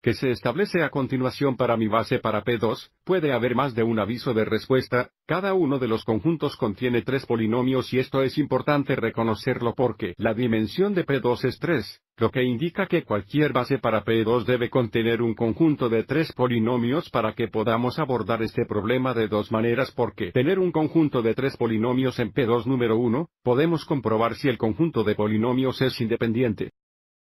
que se establece a continuación para mi base para P2, puede haber más de un aviso de respuesta, cada uno de los conjuntos contiene tres polinomios y esto es importante reconocerlo porque la dimensión de P2 es 3, lo que indica que cualquier base para P2 debe contener un conjunto de tres polinomios para que podamos abordar este problema de dos maneras porque tener un conjunto de tres polinomios en P2 número 1, podemos comprobar si el conjunto de polinomios es independiente.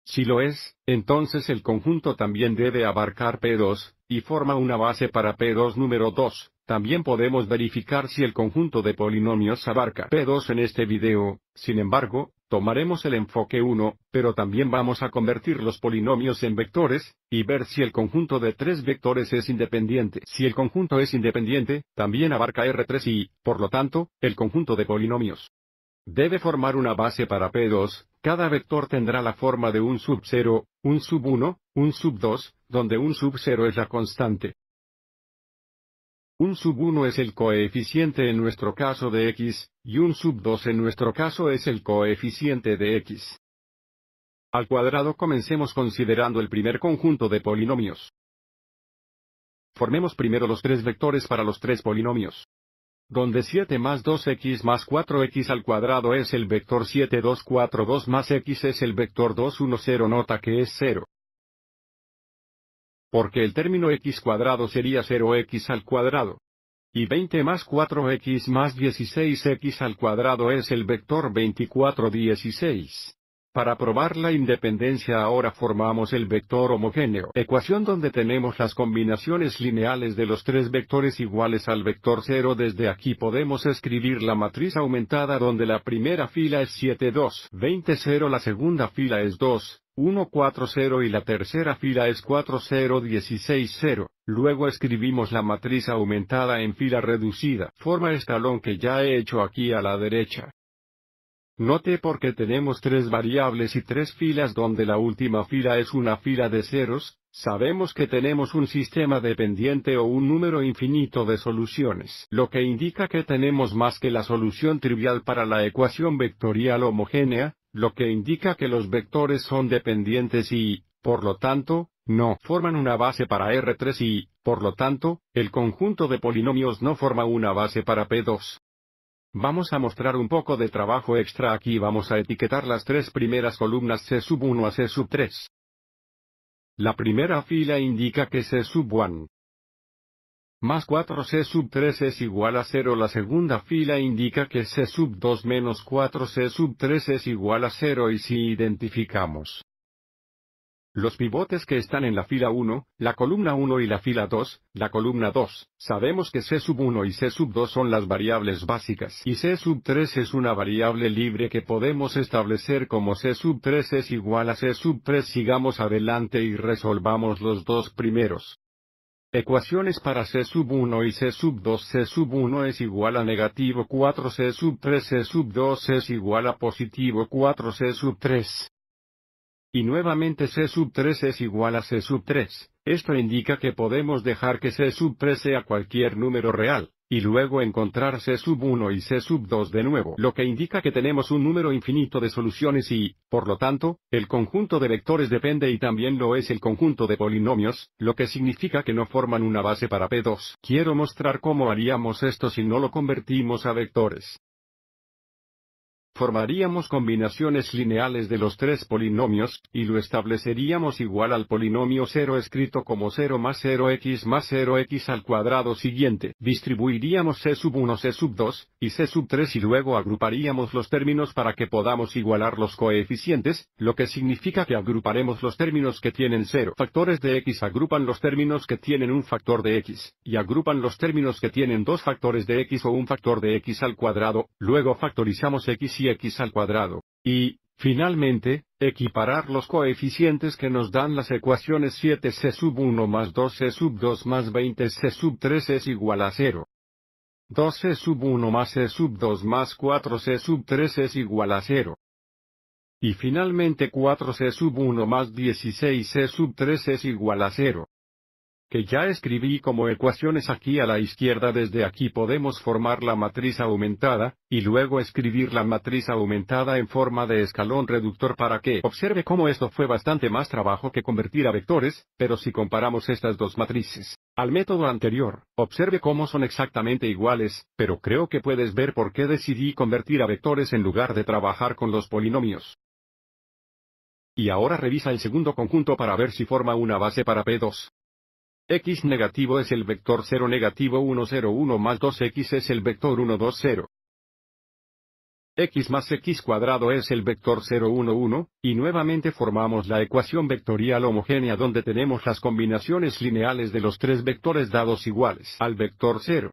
Si lo es, entonces el conjunto también debe abarcar P2, y forma una base para P2 número 2. También podemos verificar si el conjunto de polinomios abarca P2 en este video, sin embargo, tomaremos el enfoque 1, pero también vamos a convertir los polinomios en vectores, y ver si el conjunto de tres vectores es independiente. Si el conjunto es independiente, también abarca R3 y, por lo tanto, el conjunto de polinomios debe formar una base para P2, cada vector tendrá la forma de un sub 0, un sub 1, un sub 2, donde un sub 0 es la constante. Un sub 1 es el coeficiente en nuestro caso de x, y un sub 2 en nuestro caso es el coeficiente de x. Al cuadrado comencemos considerando el primer conjunto de polinomios. Formemos primero los tres vectores para los tres polinomios donde 7 más 2x más 4x al cuadrado es el vector 7 7242 más x es el vector 210 nota que es 0. Porque el término x cuadrado sería 0x al cuadrado. Y 20 más 4x más 16x al cuadrado es el vector 2416. Para probar la independencia ahora formamos el vector homogéneo, ecuación donde tenemos las combinaciones lineales de los tres vectores iguales al vector 0. Desde aquí podemos escribir la matriz aumentada donde la primera fila es 7, 2, 20, 0, la segunda fila es 2, 1, 4, 0 y la tercera fila es 4, 0, 16, 0. Luego escribimos la matriz aumentada en fila reducida, forma escalón que ya he hecho aquí a la derecha. Note porque tenemos tres variables y tres filas donde la última fila es una fila de ceros, sabemos que tenemos un sistema dependiente o un número infinito de soluciones, lo que indica que tenemos más que la solución trivial para la ecuación vectorial homogénea, lo que indica que los vectores son dependientes y, por lo tanto, no forman una base para R3 y, por lo tanto, el conjunto de polinomios no forma una base para P2. Vamos a mostrar un poco de trabajo extra aquí vamos a etiquetar las tres primeras columnas C1 sub a C3. sub La primera fila indica que C1 sub más 4 C3 sub es igual a 0 la segunda fila indica que C2 sub menos 4 C3 sub es igual a 0 y si identificamos los pivotes que están en la fila 1, la columna 1 y la fila 2, la columna 2, sabemos que C1 sub y C2 sub son las variables básicas y C3 sub es una variable libre que podemos establecer como C3 sub es igual a C3 sub sigamos adelante y resolvamos los dos primeros. Ecuaciones para C1 sub y C2 sub C1 sub es igual a negativo 4 C3 sub C2 sub es igual a positivo 4 C3. sub y nuevamente C sub 3 es igual a C sub 3. Esto indica que podemos dejar que C sub 3 sea cualquier número real, y luego encontrar C sub 1 y C sub 2 de nuevo, lo que indica que tenemos un número infinito de soluciones y, por lo tanto, el conjunto de vectores depende y también lo es el conjunto de polinomios, lo que significa que no forman una base para P2. Quiero mostrar cómo haríamos esto si no lo convertimos a vectores formaríamos combinaciones lineales de los tres polinomios, y lo estableceríamos igual al polinomio 0 escrito como 0 más 0x más 0x al cuadrado siguiente. Distribuiríamos c sub 1, c sub 2, y c sub 3 y luego agruparíamos los términos para que podamos igualar los coeficientes, lo que significa que agruparemos los términos que tienen 0. Factores de x agrupan los términos que tienen un factor de x, y agrupan los términos que tienen dos factores de x o un factor de x al cuadrado, luego factorizamos x y x al cuadrado, y, finalmente, equiparar los coeficientes que nos dan las ecuaciones 7c sub 1 más 2c sub 2 más 20c sub 3 es igual a 0. 2c sub 1 más c sub 2 más 4c sub 3 es igual a 0. Y finalmente 4c sub 1 más 16c sub 3 es igual a 0 que ya escribí como ecuaciones aquí a la izquierda desde aquí podemos formar la matriz aumentada, y luego escribir la matriz aumentada en forma de escalón reductor para que observe cómo esto fue bastante más trabajo que convertir a vectores, pero si comparamos estas dos matrices al método anterior, observe cómo son exactamente iguales, pero creo que puedes ver por qué decidí convertir a vectores en lugar de trabajar con los polinomios. Y ahora revisa el segundo conjunto para ver si forma una base para P2. X negativo es el vector 0 negativo 1 0 1 más 2X es el vector 1 2 0. X más X cuadrado es el vector 0 1 1, y nuevamente formamos la ecuación vectorial homogénea donde tenemos las combinaciones lineales de los tres vectores dados iguales al vector 0.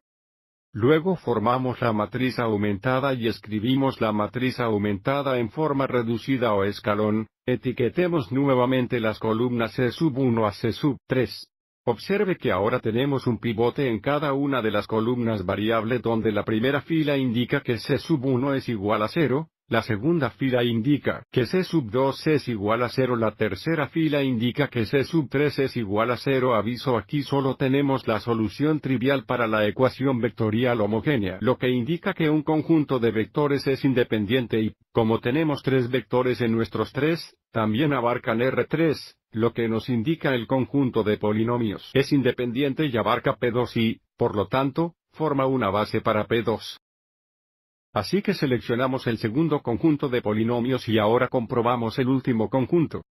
Luego formamos la matriz aumentada y escribimos la matriz aumentada en forma reducida o escalón, etiquetemos nuevamente las columnas C sub 1 a C sub 3. Observe que ahora tenemos un pivote en cada una de las columnas variable donde la primera fila indica que C sub 1 es igual a 0, la segunda fila indica que C sub 2 es igual a 0. La tercera fila indica que C sub 3 es igual a 0. Aviso aquí solo tenemos la solución trivial para la ecuación vectorial homogénea, lo que indica que un conjunto de vectores es independiente y, como tenemos tres vectores en nuestros tres, también abarcan R3, lo que nos indica el conjunto de polinomios es independiente y abarca P2 y, por lo tanto, forma una base para P2. Así que seleccionamos el segundo conjunto de polinomios y ahora comprobamos el último conjunto.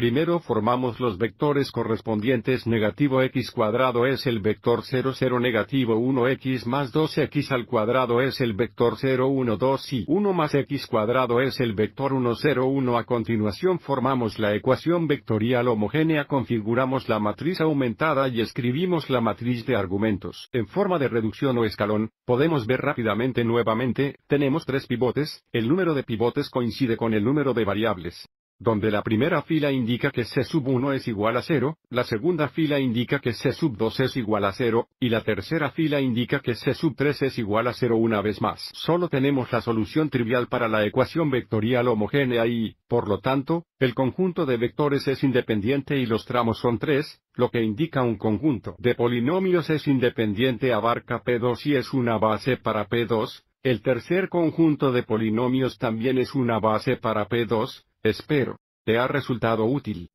Primero formamos los vectores correspondientes negativo x cuadrado es el vector 0 0 negativo 1x más 2x al cuadrado es el vector 0 1 2 y 1 más x cuadrado es el vector 1 0 1. A continuación formamos la ecuación vectorial homogénea configuramos la matriz aumentada y escribimos la matriz de argumentos. En forma de reducción o escalón, podemos ver rápidamente nuevamente, tenemos tres pivotes, el número de pivotes coincide con el número de variables donde la primera fila indica que C sub 1 es igual a 0, la segunda fila indica que C sub 2 es igual a 0, y la tercera fila indica que C sub 3 es igual a 0 una vez más. Solo tenemos la solución trivial para la ecuación vectorial homogénea y, por lo tanto, el conjunto de vectores es independiente y los tramos son 3, lo que indica un conjunto de polinomios es independiente abarca P2 y es una base para P2, el tercer conjunto de polinomios también es una base para P2, Espero, te ha resultado útil.